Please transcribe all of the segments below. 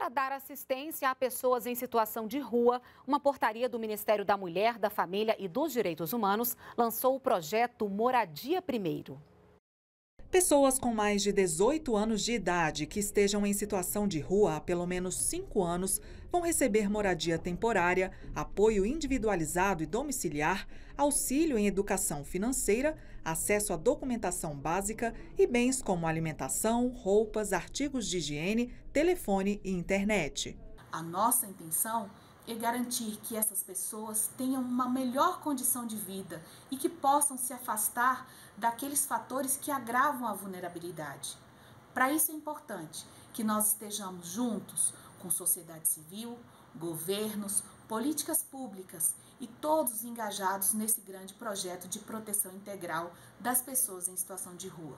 Para dar assistência a pessoas em situação de rua, uma portaria do Ministério da Mulher, da Família e dos Direitos Humanos lançou o projeto Moradia Primeiro. Pessoas com mais de 18 anos de idade que estejam em situação de rua há pelo menos 5 anos vão receber moradia temporária, apoio individualizado e domiciliar, auxílio em educação financeira, acesso à documentação básica e bens como alimentação, roupas, artigos de higiene, telefone e internet. A nossa intenção é é garantir que essas pessoas tenham uma melhor condição de vida e que possam se afastar daqueles fatores que agravam a vulnerabilidade. Para isso é importante que nós estejamos juntos com sociedade civil, governos, políticas públicas e todos engajados nesse grande projeto de proteção integral das pessoas em situação de rua.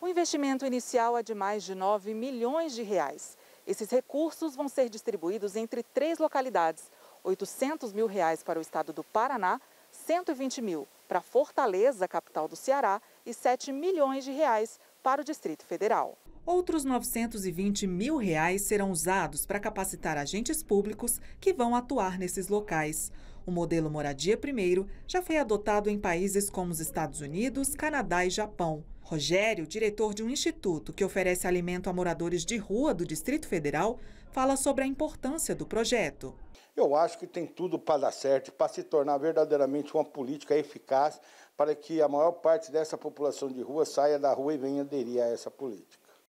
O investimento inicial é de mais de 9 milhões de reais. Esses recursos vão ser distribuídos entre três localidades: 800 mil reais para o estado do Paraná, 120 mil para Fortaleza, capital do Ceará, e 7 milhões de reais para o Distrito Federal. Outros 920 mil reais serão usados para capacitar agentes públicos que vão atuar nesses locais. O modelo Moradia Primeiro já foi adotado em países como os Estados Unidos, Canadá e Japão. Rogério, diretor de um instituto que oferece alimento a moradores de rua do Distrito Federal, fala sobre a importância do projeto. Eu acho que tem tudo para dar certo, para se tornar verdadeiramente uma política eficaz para que a maior parte dessa população de rua saia da rua e venha aderir a essa política.